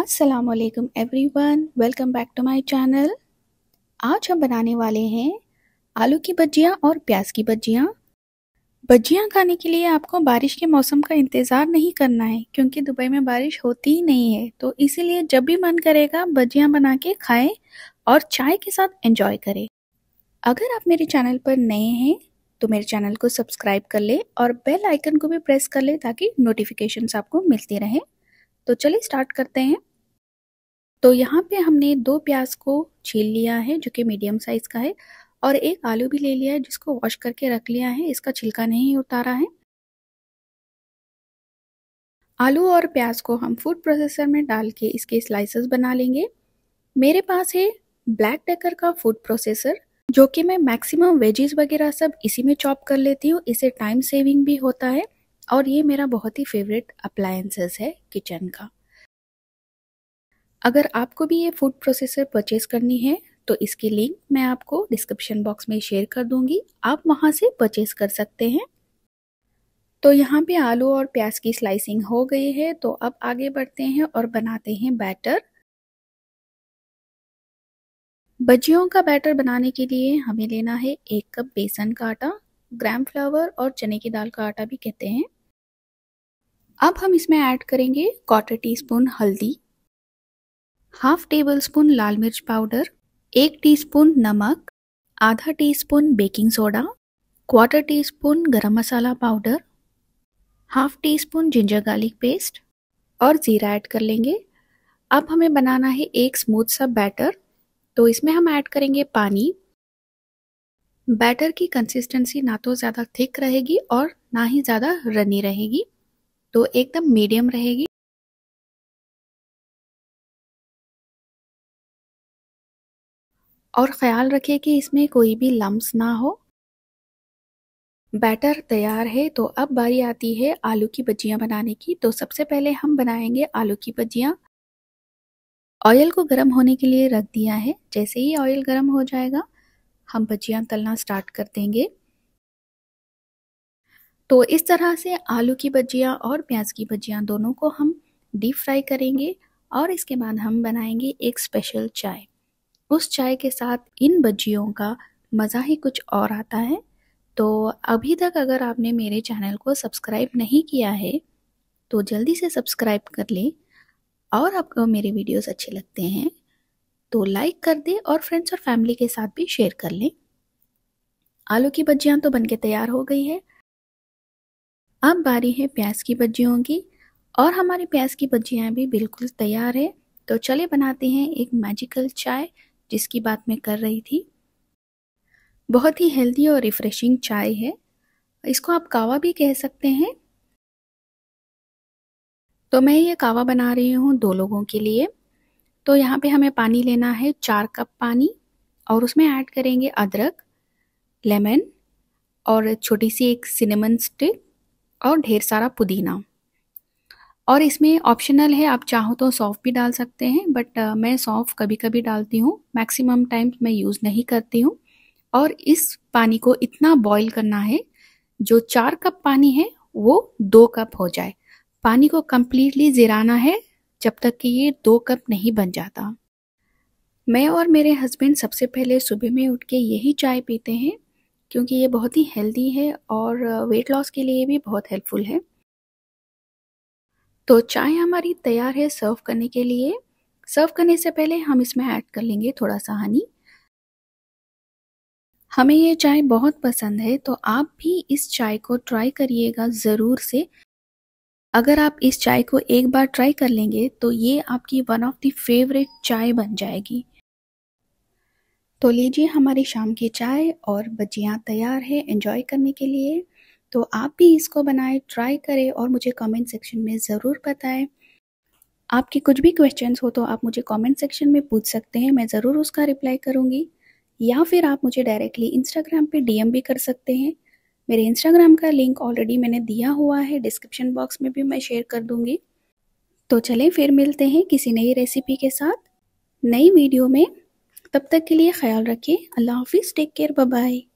every everyone welcome back to my channel आज हम बनाने वाले हैं आलू की भजियाँ और प्याज की भजियाँ भजियाँ खाने के लिए आपको बारिश के मौसम का इंतज़ार नहीं करना है क्योंकि दुबई में बारिश होती ही नहीं है तो इसीलिए जब भी मन करेगा भजियाँ बना के खाएं और चाय के साथ एंजॉय करें अगर आप मेरे चैनल पर नए हैं तो मेरे चैनल को सब्सक्राइब कर लें और बेल आइकन को भी प्रेस कर लें ताकि नोटिफिकेशंस आपको मिलती रहें तो चलिए स्टार्ट करते हैं तो यहाँ पे हमने दो प्याज को छील लिया है जो कि मीडियम साइज़ का है और एक आलू भी ले लिया है जिसको वॉश करके रख लिया है इसका छिलका नहीं उतारा है आलू और प्याज को हम फूड प्रोसेसर में डाल के इसके स्लाइसेस बना लेंगे मेरे पास है ब्लैक टेकर का फूड प्रोसेसर जो कि मैं मैक्सिमम वेजेस वगैरह सब इसी में चॉप कर लेती हूँ इसे टाइम सेविंग भी होता है और ये मेरा बहुत ही फेवरेट अप्लायंसेस है किचन का अगर आपको भी ये फूड प्रोसेसर परचेज़ करनी है तो इसकी लिंक मैं आपको डिस्क्रिप्शन बॉक्स में शेयर कर दूंगी आप वहाँ से परचेज़ कर सकते हैं तो यहाँ पे आलू और प्याज की स्लाइसिंग हो गई है तो अब आगे बढ़ते हैं और बनाते हैं बैटर भजियों का बैटर बनाने के लिए हमें लेना है एक कप बेसन का आटा ग्राम फ्लावर और चने की दाल का आटा भी कहते हैं अब हम इसमें ऐड करेंगे क्वार्टर टी स्पून हल्दी हाफ टेबल स्पून लाल मिर्च पाउडर एक टीस्पून नमक आधा teaspoon baking soda quarter teaspoon गर्म मसाला powder half teaspoon ginger garlic paste और ज़ीरा ऐड कर लेंगे अब हमें बनाना है एक स्मूथ सा बैटर तो इसमें हम ऐड करेंगे पानी बैटर की कंसिस्टेंसी ना तो ज़्यादा थिक रहेगी और ना ही ज़्यादा रनी रहेगी तो एकदम मीडियम रहेगी और ख्याल रखें कि इसमें कोई भी लम्स ना हो बैटर तैयार है तो अब बारी आती है आलू की भजियाँ बनाने की तो सबसे पहले हम बनाएंगे आलू की भजियाँ ऑयल को गर्म होने के लिए रख दिया है जैसे ही ऑयल गर्म हो जाएगा हम भजियाँ तलना स्टार्ट कर देंगे तो इस तरह से आलू की भजियाँ और प्याज की भजियाँ दोनों को हम डीप फ्राई करेंगे और इसके बाद हम बनाएंगे एक स्पेशल चाय उस चाय के साथ इन बज्जियों का मज़ा ही कुछ और आता है तो अभी तक अगर आपने मेरे चैनल को सब्सक्राइब नहीं किया है तो जल्दी से सब्सक्राइब कर लें और आपको मेरे वीडियोस अच्छे लगते हैं तो लाइक कर दें और फ्रेंड्स और फैमिली के साथ भी शेयर कर लें आलू की बज्जियाँ तो बनके तैयार हो गई है अब बारी है प्याज की बज्जियों की और हमारी प्याज की बज्जियाँ भी बिल्कुल तैयार है तो चले बनाते हैं एक मैजिकल चाय जिसकी बात मैं कर रही थी बहुत ही हेल्दी और रिफ्रेशिंग चाय है इसको आप कावा भी कह सकते हैं तो मैं ये कावा बना रही हूँ दो लोगों के लिए तो यहाँ पे हमें पानी लेना है चार कप पानी और उसमें ऐड करेंगे अदरक लेमन और छोटी सी एक सिनेमन स्टिक और ढेर सारा पुदीना और इसमें ऑप्शनल है आप चाहो तो सॉफ्ट भी डाल सकते हैं बट uh, मैं सॉफ्ट कभी कभी डालती हूँ मैक्सिमम टाइम मैं यूज़ नहीं करती हूँ और इस पानी को इतना बॉईल करना है जो चार कप पानी है वो दो कप हो जाए पानी को कम्प्लीटली जिराना है जब तक कि ये दो कप नहीं बन जाता मैं और मेरे हस्बैंड सबसे पहले सुबह में उठ के यही चाय पीते हैं क्योंकि ये बहुत ही हेल्दी है और वेट uh, लॉस के लिए भी बहुत हेल्पफुल है तो चाय हमारी तैयार है सर्व करने के लिए सर्व करने से पहले हम इसमें ऐड कर लेंगे थोड़ा सा हनी हमें ये चाय बहुत पसंद है तो आप भी इस चाय को ट्राई करिएगा ज़रूर से अगर आप इस चाय को एक बार ट्राई कर लेंगे तो ये आपकी वन ऑफ द फेवरेट चाय बन जाएगी तो लीजिए हमारी शाम की चाय और बजियाँ तैयार है एंजॉय करने के लिए तो आप भी इसको बनाएं ट्राई करें और मुझे कमेंट सेक्शन में ज़रूर बताएं आपके कुछ भी क्वेश्चन हो तो आप मुझे कमेंट सेक्शन में पूछ सकते हैं मैं ज़रूर उसका रिप्लाई करूँगी या फिर आप मुझे डायरेक्टली इंस्टाग्राम पे डीएम भी कर सकते हैं मेरे इंस्टाग्राम का लिंक ऑलरेडी मैंने दिया हुआ है डिस्क्रिप्शन बॉक्स में भी मैं शेयर कर दूँगी तो चलें फिर मिलते हैं किसी नई रेसिपी के साथ नई वीडियो में तब तक के लिए ख्याल रखिए अल्लाह हाफिज़ टेक केयर बाय